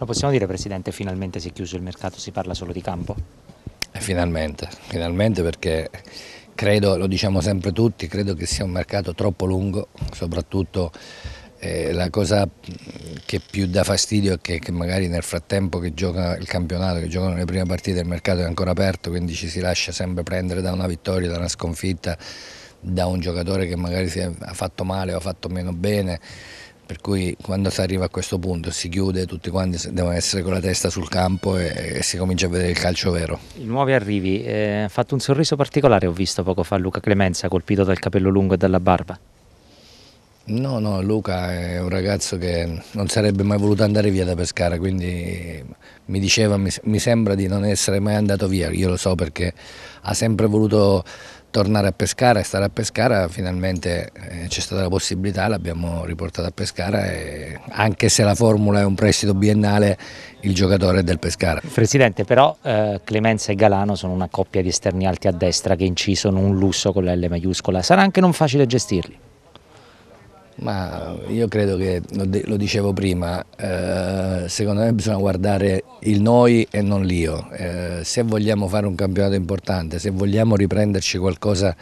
Lo possiamo dire Presidente, finalmente si è chiuso il mercato, si parla solo di campo? Eh, finalmente, finalmente perché credo, lo diciamo sempre tutti, credo che sia un mercato troppo lungo, soprattutto eh, la cosa che più dà fastidio è che, che, magari nel frattempo che gioca il campionato, che giocano le prime partite, il mercato è ancora aperto, quindi ci si lascia sempre prendere da una vittoria, da una sconfitta, da un giocatore che magari si è, fatto male o ha fatto meno bene per cui quando si arriva a questo punto si chiude, tutti quanti devono essere con la testa sul campo e, e si comincia a vedere il calcio vero. I nuovi arrivi, eh, ha eh, fatto un sorriso particolare, ho visto poco fa Luca Clemenza colpito dal capello lungo e dalla barba. No, no, Luca è un ragazzo che non sarebbe mai voluto andare via da Pescara, quindi mi diceva, mi, mi sembra di non essere mai andato via, io lo so perché ha sempre voluto tornare a Pescara e stare a Pescara, finalmente eh, c'è stata la possibilità, l'abbiamo riportata a Pescara e anche se la formula è un prestito biennale, il giocatore è del Pescara. Presidente, però eh, Clemenza e Galano sono una coppia di esterni alti a destra che incisono un lusso con la L maiuscola, sarà anche non facile gestirli? Ma io credo che, lo dicevo prima, eh, secondo me bisogna guardare il noi e non l'io. Eh, se vogliamo fare un campionato importante, se vogliamo riprenderci qualcosa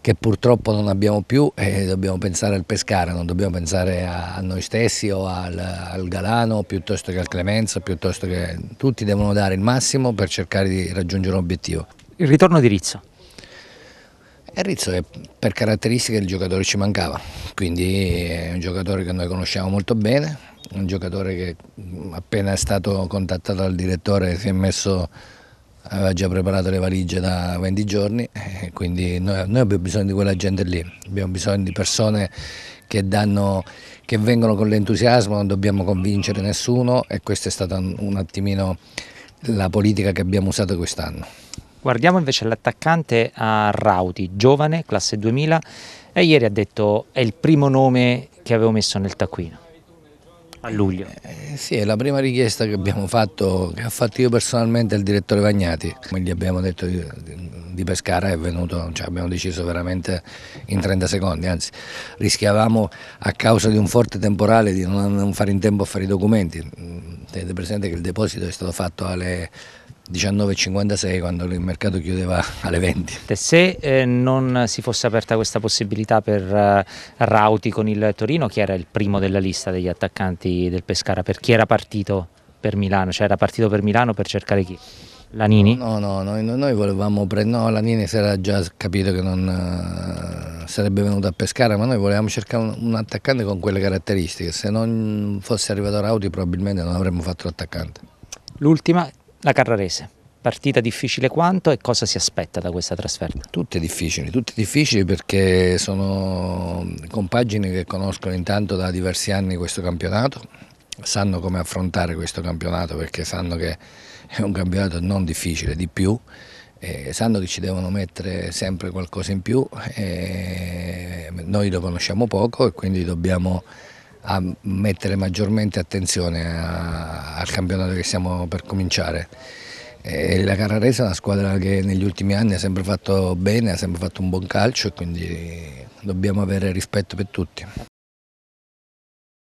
che purtroppo non abbiamo più, eh, dobbiamo pensare al pescare, non dobbiamo pensare a, noi stessi o al, Galano piuttosto che al Clemenza, piuttosto che tutti devono dare il massimo per cercare di raggiungere un obiettivo. Il ritorno di Rizzo. Rizzo è per caratteristiche il giocatore ci mancava quindi è un giocatore che noi conosciamo molto bene, un giocatore che mm, appena è stato contattato dal direttore si è messo, aveva già preparato le valigie da 20 giorni, eh, quindi noi, noi abbiamo bisogno di quella gente lì, abbiamo bisogno di persone che, danno, che vengono con l'entusiasmo, non dobbiamo convincere nessuno e questa è stata un attimino la politica che abbiamo usato quest'anno. Guardiamo invece l'attaccante a Rauti, giovane, classe 2000, e ieri ha detto è il primo nome che avevo messo nel taccuino. A luglio. Eh, sì, è la prima richiesta che abbiamo fatto, che ha fatto io personalmente al direttore Vagnati. Come gli abbiamo detto di, di Pescara è venuto, cioè abbiamo deciso veramente in 30 secondi, anzi rischiavamo a causa di un forte temporale di non, non fare in tempo a fare i documenti. Mm, tenete presente che il deposito è stato fatto alle 19.56 quando il mercato chiudeva alle 20. Se eh, non si fosse aperta questa possibilità per eh, Rauti con il Torino, chi era il primo della lista degli attaccanti del Pescara? Per chi era partito per Milano? Cioè era partito per Milano per cercare chi? Lanini? No, no, no noi, noi, volevamo prendere, no, Lanini si era già capito che non uh, sarebbe venuto a Pescara, ma noi volevamo cercare un, un, attaccante con quelle caratteristiche, se non fosse arrivato Rauti probabilmente non avremmo fatto l'attaccante. L'ultima, la Carrarese, partita difficile quanto e cosa si aspetta da questa trasferta? Tutte difficili, tutte difficili perché sono compagini che conoscono intanto da diversi anni questo campionato, sanno come affrontare questo campionato perché sanno che è un campionato non difficile, di più, sanno che ci devono mettere sempre qualcosa in più, e noi lo conosciamo poco e quindi dobbiamo a mettere maggiormente attenzione a, al campionato che stiamo per cominciare. E la Carrarese è una squadra che negli ultimi anni ha sempre fatto bene, ha sempre fatto un buon calcio e quindi dobbiamo avere rispetto per tutti.